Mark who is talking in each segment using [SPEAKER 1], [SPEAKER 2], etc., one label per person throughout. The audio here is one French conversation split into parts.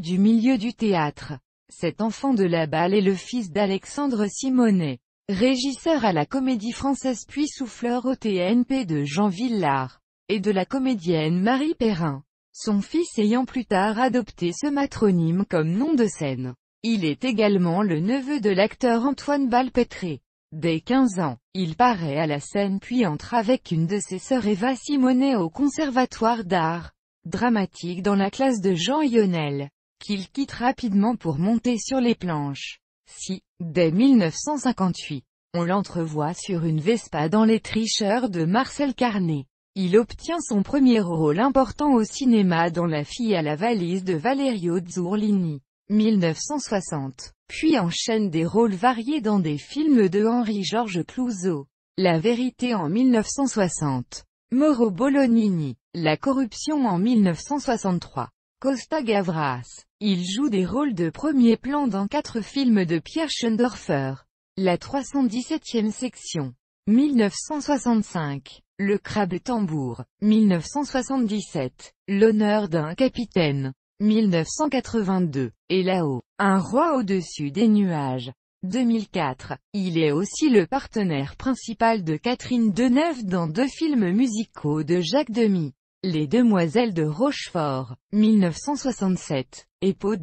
[SPEAKER 1] du milieu du théâtre. Cet enfant de la balle est le fils d'Alexandre Simonet, régisseur à la Comédie Française puis souffleur au TNP de Jean Villard, et de la comédienne Marie Perrin. Son fils ayant plus tard adopté ce matronyme comme nom de scène. Il est également le neveu de l'acteur Antoine Balpétré. Dès 15 ans, il paraît à la scène puis entre avec une de ses sœurs Eva Simonet au Conservatoire d'art dramatique dans la classe de Jean Yonel qu'il quitte rapidement pour monter sur les planches. Si, dès 1958, on l'entrevoit sur une Vespa dans Les Tricheurs de Marcel Carnet. Il obtient son premier rôle important au cinéma dans La fille à la valise de Valerio Zurlini, 1960, puis enchaîne des rôles variés dans des films de Henri-Georges Clouzot, La vérité en 1960, Mauro Bolognini, La corruption en 1963, Costa Gavras. Il joue des rôles de premier plan dans quatre films de Pierre Schoendorfer. La 317e section. 1965. Le crabe tambour. 1977. L'honneur d'un capitaine. 1982. Et là-haut. Un roi au-dessus des nuages. 2004. Il est aussi le partenaire principal de Catherine Deneuve dans deux films musicaux de Jacques Demy. Les Demoiselles de Rochefort, 1967, et Peau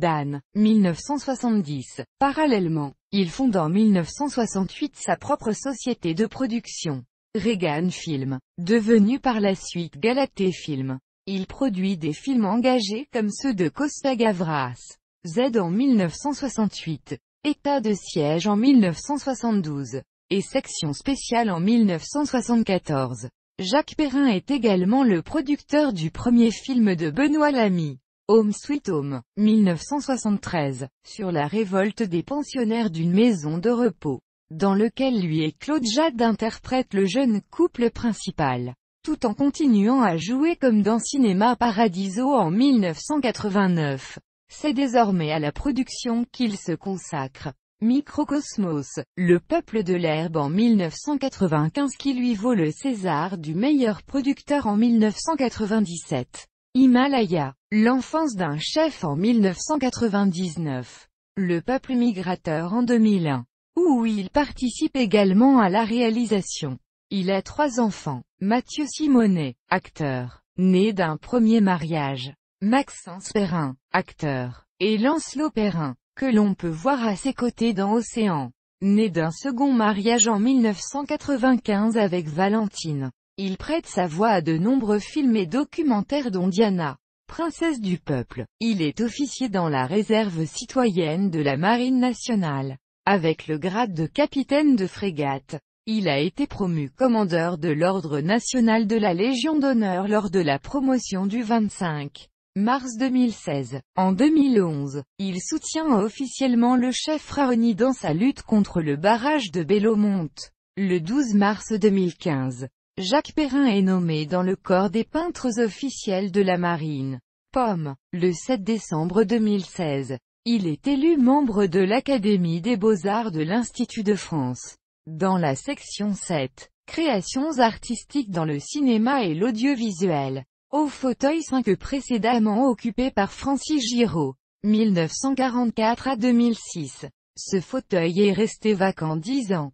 [SPEAKER 1] 1970. Parallèlement, il fonde en 1968 sa propre société de production, Reagan Film, devenue par la suite Galacté Film. Il produit des films engagés comme ceux de Costa Gavras, Z en 1968, État de siège en 1972, et Section spéciale en 1974. Jacques Perrin est également le producteur du premier film de Benoît Lamy, Home Sweet Home, 1973, sur la révolte des pensionnaires d'une maison de repos, dans lequel lui et Claude Jade interprètent le jeune couple principal, tout en continuant à jouer comme dans Cinéma Paradiso en 1989. C'est désormais à la production qu'il se consacre. Microcosmos, le peuple de l'herbe en 1995 qui lui vaut le César du meilleur producteur en 1997. Himalaya, l'enfance d'un chef en 1999. Le peuple migrateur en 2001, où il participe également à la réalisation. Il a trois enfants. Mathieu Simonet, acteur, né d'un premier mariage. Maxence Perrin, acteur, et Lancelot Perrin, que l'on peut voir à ses côtés dans Océan. Né d'un second mariage en 1995 avec Valentine, il prête sa voix à de nombreux films et documentaires dont Diana, princesse du peuple. Il est officier dans la réserve citoyenne de la Marine nationale. Avec le grade de capitaine de frégate, il a été promu commandeur de l'Ordre national de la Légion d'honneur lors de la promotion du 25. Mars 2016. En 2011, il soutient officiellement le chef Raoni dans sa lutte contre le barrage de Bellomonte. Le 12 mars 2015, Jacques Perrin est nommé dans le corps des peintres officiels de la marine. Pomme. Le 7 décembre 2016, il est élu membre de l'Académie des Beaux-Arts de l'Institut de France. Dans la section 7, Créations artistiques dans le cinéma et l'audiovisuel au fauteuil 5 précédemment occupé par Francis Giraud. 1944 à 2006. Ce fauteuil est resté vacant 10 ans.